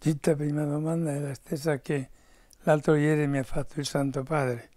Dita prima domanda è la stessa che l'altro ieri mi ha fatto il Santo Padre.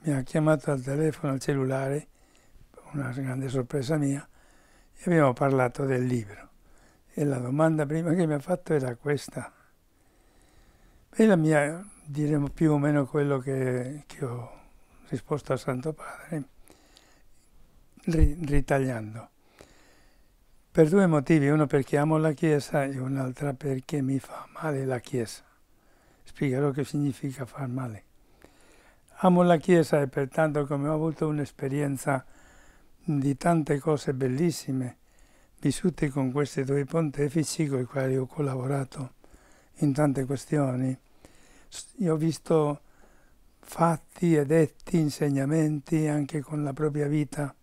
Mi ha chiamato al telefono, al cellulare, una grande sorpresa mia, e abbiamo parlato del libro. E la domanda prima che mi ha fatto era questa. E la mia, diremo più o meno quello che, che ho risposto al Santo Padre, ritagliando. Per due motivi, uno perché amo la Chiesa e un'altra perché mi fa male la Chiesa. Spiegherò che significa far male. Amo la Chiesa e pertanto come ho avuto un'esperienza di tante cose bellissime, vissute con questi due pontefici con i quali ho collaborato in tante questioni, io ho visto fatti e detti, insegnamenti anche con la propria vita,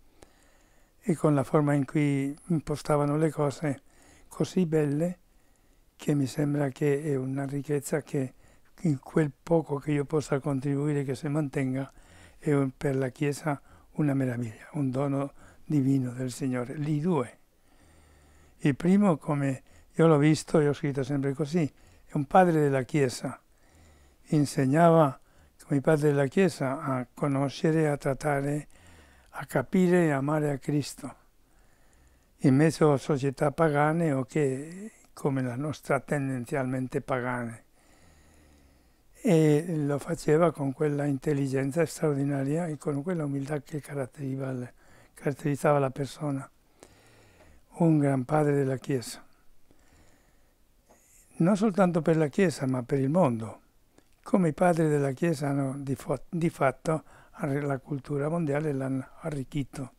e con la forma in cui impostavano le cose così belle che mi sembra che è una ricchezza che in quel poco che io possa contribuire che si mantenga è per la Chiesa una meraviglia, un dono divino del Signore, lì due. Il primo, come io l'ho visto e ho scritto sempre così, è un padre della Chiesa, insegnava come padre della Chiesa a conoscere, a trattare, a capire e amare a Cristo in mezzo a società pagane o che come la nostra tendenzialmente pagane e lo faceva con quella intelligenza straordinaria e con quella umiltà che caratterizzava la persona, un gran padre della Chiesa, non soltanto per la Chiesa ma per il mondo, come i padri della Chiesa hanno di, di fatto la cultura mondiale l'hanno arricchito.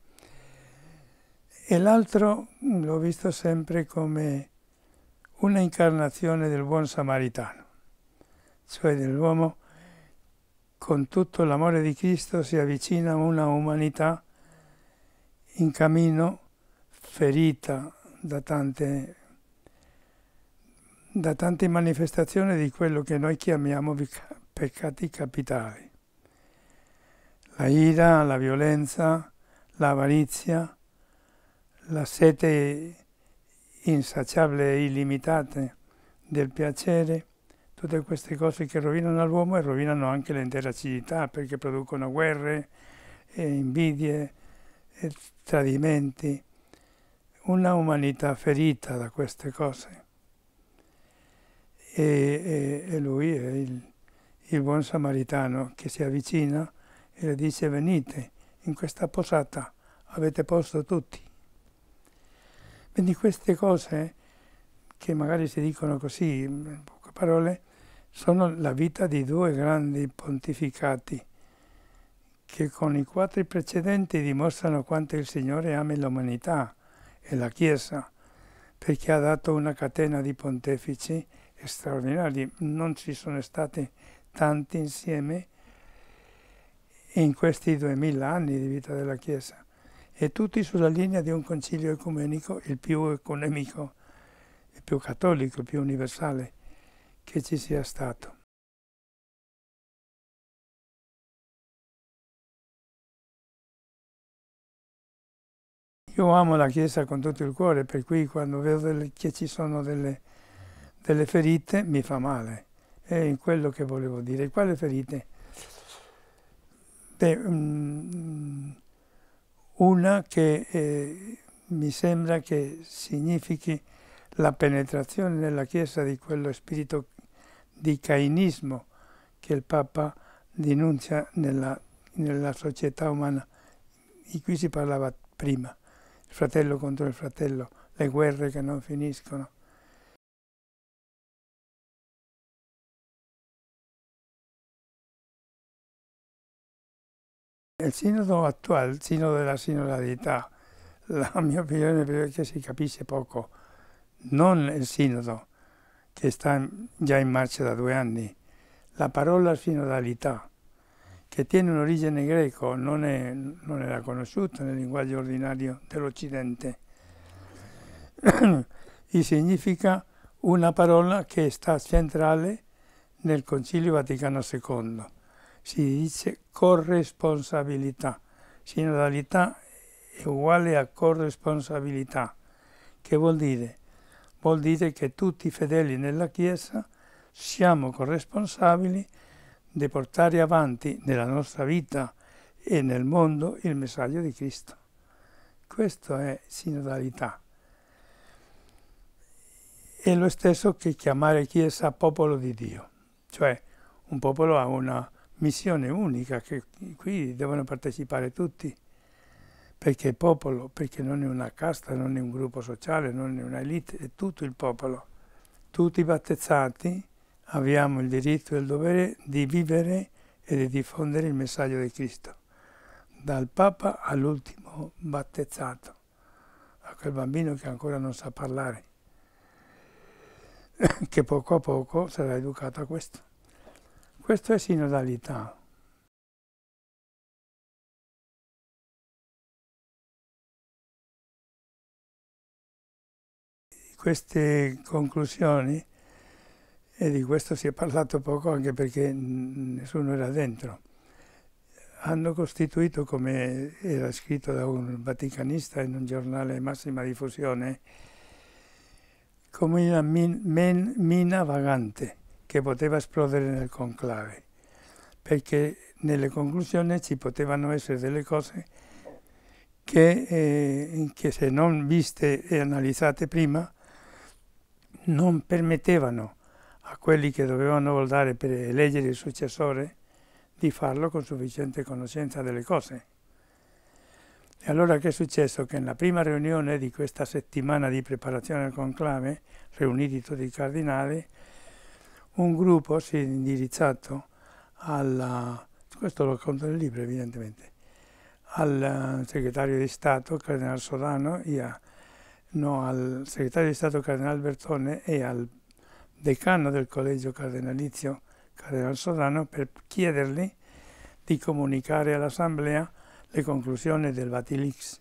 E l'altro mm, l'ho visto sempre come una incarnazione del buon samaritano, cioè dell'uomo con tutto l'amore di Cristo si avvicina a una umanità in cammino ferita da tante, da tante manifestazioni di quello che noi chiamiamo peccati capitali la ira, la violenza, l'avarizia, la sete insaciabile e illimitata del piacere, tutte queste cose che rovinano l'uomo e rovinano anche l'intera civiltà perché producono guerre, invidie, tradimenti, una umanità ferita da queste cose. E, e, e lui è il, il buon samaritano che si avvicina e le dice venite, in questa posata avete posto tutti. Quindi queste cose che magari si dicono così, in poche parole, sono la vita di due grandi pontificati che con i quattro precedenti dimostrano quanto il Signore ami l'umanità e la Chiesa, perché ha dato una catena di pontefici straordinari, non ci sono stati tanti insieme in questi duemila anni di vita della Chiesa e tutti sulla linea di un concilio ecumenico, il più economico, il più cattolico, il più universale che ci sia stato. Io amo la Chiesa con tutto il cuore, per cui quando vedo che ci sono delle, delle ferite mi fa male. È quello che volevo dire. Quale ferite? C'è mm, una che eh, mi sembra che significhi la penetrazione nella Chiesa di quello spirito di cainismo che il Papa denuncia nella, nella società umana di cui si parlava prima, il fratello contro il fratello, le guerre che non finiscono. Il sinodo attuale, il sinodo della sinodalità, la mia opinione è che si capisce poco, non il sinodo che sta già in marcia da due anni, la parola sinodalità che tiene un'origine greco, non, è, non era conosciuta nel linguaggio ordinario dell'Occidente e significa una parola che sta centrale nel Concilio Vaticano II si dice corresponsabilità. Sinodalità è uguale a corresponsabilità. Che vuol dire? Vuol dire che tutti i fedeli nella Chiesa siamo corresponsabili di portare avanti nella nostra vita e nel mondo il messaggio di Cristo. Questo è sinodalità. È lo stesso che chiamare Chiesa popolo di Dio, cioè un popolo ha una missione unica che qui devono partecipare tutti, perché è popolo, perché non è una casta, non è un gruppo sociale, non è un'elite, è tutto il popolo. Tutti battezzati abbiamo il diritto e il dovere di vivere e di diffondere il messaggio di Cristo, dal Papa all'ultimo battezzato, a quel bambino che ancora non sa parlare, che poco a poco sarà educato a questo. Questo è sinodalità. Queste conclusioni, e di questo si è parlato poco anche perché nessuno era dentro, hanno costituito, come era scritto da un vaticanista in un giornale massima diffusione, come una min mina vagante che poteva esplodere nel conclave, perché nelle conclusioni ci potevano essere delle cose che, eh, che se non viste e analizzate prima non permettevano a quelli che dovevano votare per eleggere il successore di farlo con sufficiente conoscenza delle cose. E allora che è successo? Che nella prima riunione di questa settimana di preparazione al conclave, riuniti tutti i cardinali, un gruppo si è indirizzato alla, questo lo racconta nel libro evidentemente, al segretario di Stato, Cardinal Sodano, a, no, al segretario di Stato Cardinal Bertone e al decano del collegio cardinalizio Cardinal Sodano per chiedergli di comunicare all'Assemblea le conclusioni del Vatilix,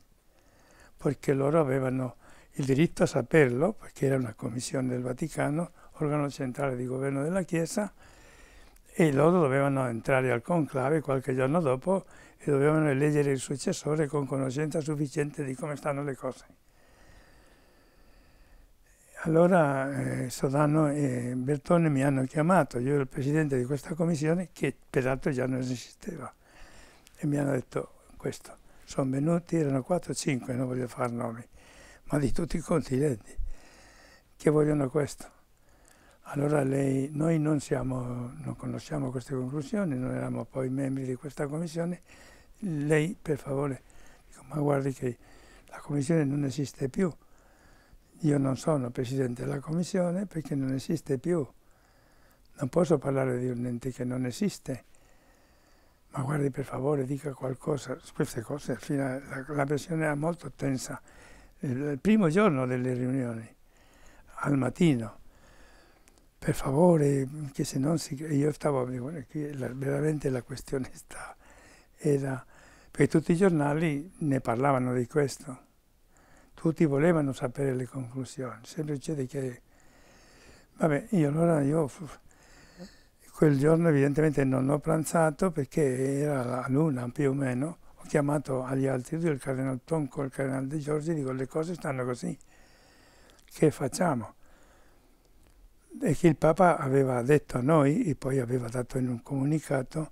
perché loro avevano il diritto a saperlo, perché era una commissione del Vaticano, organo centrale di governo della Chiesa, e loro dovevano entrare al conclave qualche giorno dopo e dovevano eleggere il successore con conoscenza sufficiente di come stanno le cose. Allora eh, Sodano e Bertone mi hanno chiamato, io ero il presidente di questa commissione che peraltro già non esisteva e mi hanno detto questo, sono venuti, erano 4 o 5, non voglio fare nomi, ma di tutti i continenti che vogliono questo. Allora lei, noi non, siamo, non conosciamo queste conclusioni, non eravamo poi membri di questa commissione, lei per favore, dico, ma guardi che la commissione non esiste più, io non sono presidente della commissione perché non esiste più, non posso parlare di un ente che non esiste, ma guardi per favore dica qualcosa, su queste cose, la, la pressione era molto tensa, il primo giorno delle riunioni, al mattino, per favore, che se non si... Io stavo, qui la, veramente la questione sta, era, perché tutti i giornali ne parlavano di questo, tutti volevano sapere le conclusioni, sempre succede che... Vabbè, io allora io quel giorno evidentemente non ho pranzato perché era la luna più o meno, ho chiamato agli altri due, il Cardinal Tonco e il Cardinal De Giorgi, dico le cose stanno così, che facciamo? e che il Papa aveva detto a noi e poi aveva dato in un comunicato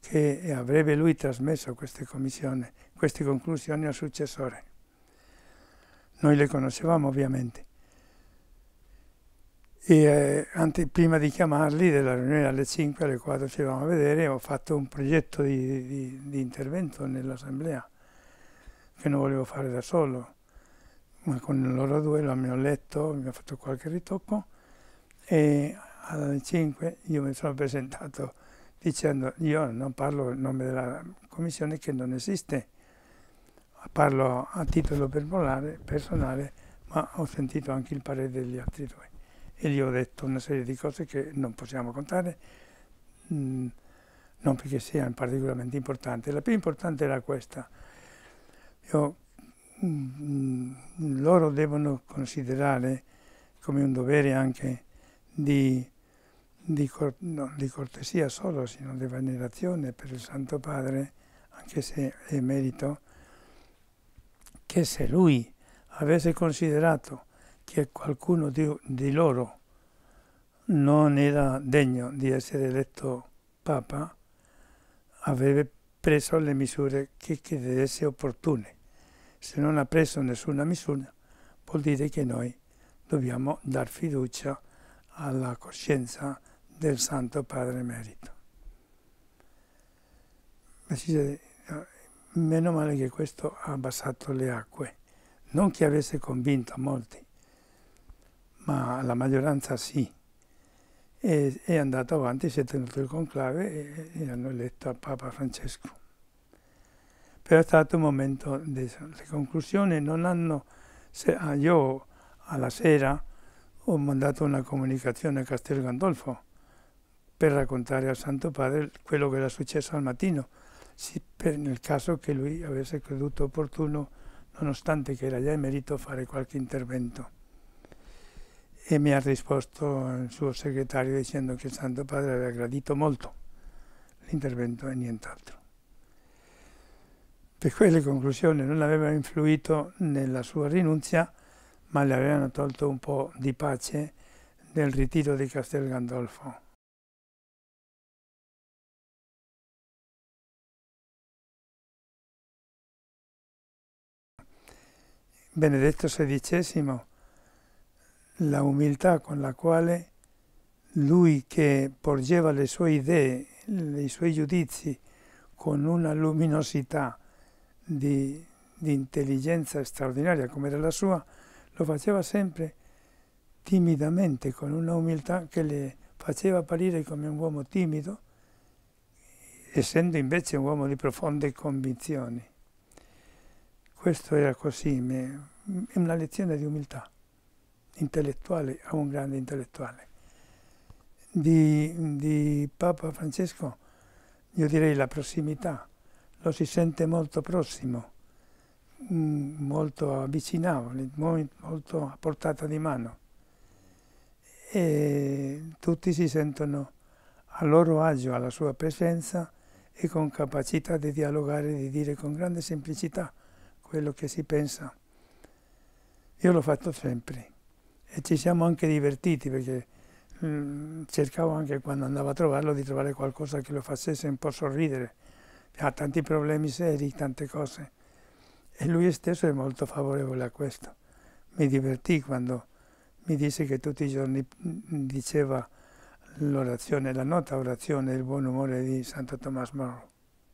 che avrebbe lui trasmesso queste, commissioni, queste conclusioni al successore. Noi le conoscevamo ovviamente. E, eh, ante, prima di chiamarli, della riunione alle 5 alle 4 ci eravamo a vedere, ho fatto un progetto di, di, di intervento nell'assemblea che non volevo fare da solo, ma con loro due l'abbiamo letto, mi ha fatto qualche ritocco e alle 5 io mi sono presentato dicendo io non parlo il nome della commissione che non esiste, parlo a titolo personale, personale ma ho sentito anche il parere degli altri due e gli ho detto una serie di cose che non possiamo contare, mm, non perché siano particolarmente importanti. La più importante era questa. Io, mm, mm, loro devono considerare come un dovere anche di, di, cor no, di cortesia solo, sino di venerazione per il Santo Padre, anche se è merito, che se lui avesse considerato che qualcuno di, di loro non era degno di essere eletto Papa, avrebbe preso le misure che credesse opportune. Se non ha preso nessuna misura, vuol dire che noi dobbiamo dar fiducia a alla coscienza del Santo Padre Emerito. Eh, meno male che questo ha abbassato le acque, non che avesse convinto molti, ma la maggioranza sì. E, è andato avanti, si è tenuto il conclave e, e hanno eletto a Papa Francesco. Però è stato un momento, di, le conclusioni non hanno, se, ah, io alla sera ho mandato una comunicazione a Castel Gandolfo per raccontare al Santo Padre quello che era successo al mattino, nel caso che lui avesse creduto opportuno, nonostante che era già emerito, fare qualche intervento. E mi ha risposto il suo segretario dicendo che il Santo Padre aveva gradito molto l'intervento e nient'altro. Per quelle conclusioni non aveva influito nella sua rinuncia, ma le avevano tolto un po' di pace nel ritiro di Castel Gandolfo. Benedetto XVI, la umiltà con la quale lui che porgeva le sue idee, i suoi giudizi con una luminosità di, di intelligenza straordinaria come era la sua, lo faceva sempre timidamente, con una umiltà che le faceva apparire come un uomo timido, essendo invece un uomo di profonde convinzioni. Questo era così, una lezione di umiltà intellettuale a un grande intellettuale. Di, di Papa Francesco io direi la prossimità, lo si sente molto prossimo, Mm, molto avvicinabili, molto a portata di mano. E tutti si sentono a loro agio alla sua presenza e con capacità di dialogare, e di dire con grande semplicità quello che si pensa. Io l'ho fatto sempre e ci siamo anche divertiti perché mm, cercavo anche quando andavo a trovarlo di trovare qualcosa che lo facesse un po' sorridere. Ha tanti problemi seri, tante cose e lui stesso è molto favorevole a questo. Mi divertì quando mi disse che tutti i giorni diceva l'orazione, la nota orazione del buon umore di Santo Tommaso Moro.